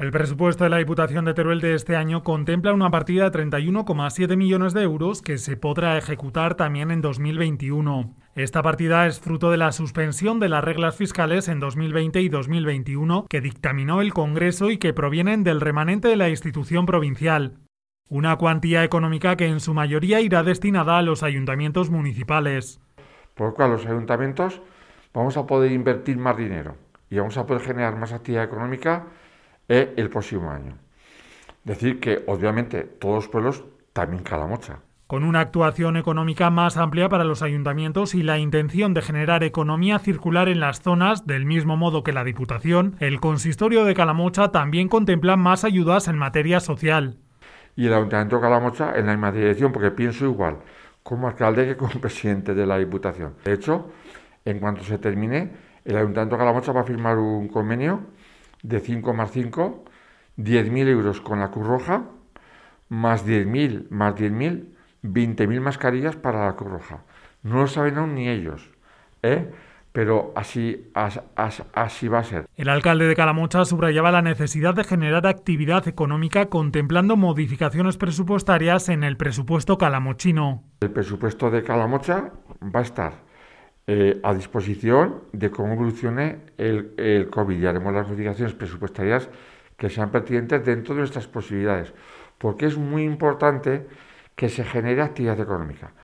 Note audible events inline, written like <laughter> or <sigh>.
El presupuesto de la Diputación de Teruel de este año contempla una partida de 31,7 millones de euros que se podrá ejecutar también en 2021. Esta partida es fruto de la suspensión de las reglas fiscales en 2020 y 2021 que dictaminó el Congreso y que provienen del remanente de la institución provincial. Una cuantía económica que en su mayoría irá destinada a los ayuntamientos municipales. Por a los ayuntamientos vamos a poder invertir más dinero y vamos a poder generar más actividad económica eh, el próximo año. Decir que obviamente todos los pueblos también Calamocha. Con una actuación económica más amplia para los ayuntamientos y la intención de generar economía circular en las zonas, del mismo modo que la Diputación, el Consistorio de Calamocha también contempla más ayudas en materia social. Y el Ayuntamiento de Calamocha en la misma dirección, porque pienso igual como alcalde que como <laughs> presidente de la Diputación. De hecho, en cuanto se termine, el Ayuntamiento de Calamocha va a firmar un convenio de 5 más 5, 10.000 euros con la Cruz Roja, más 10.000, más 10.000, 20.000 mascarillas para la Cruz Roja. No lo saben aún ni ellos, ¿eh? pero así, así va a ser. El alcalde de Calamocha subrayaba la necesidad de generar actividad económica contemplando modificaciones presupuestarias en el presupuesto calamochino. El presupuesto de Calamocha va a estar eh, a disposición de cómo evolucione el, COVID y haremos las modificaciones presupuestarias que sean pertinentes dentro de nuestras posibilidades, porque es muy importante que se genere actividad económica.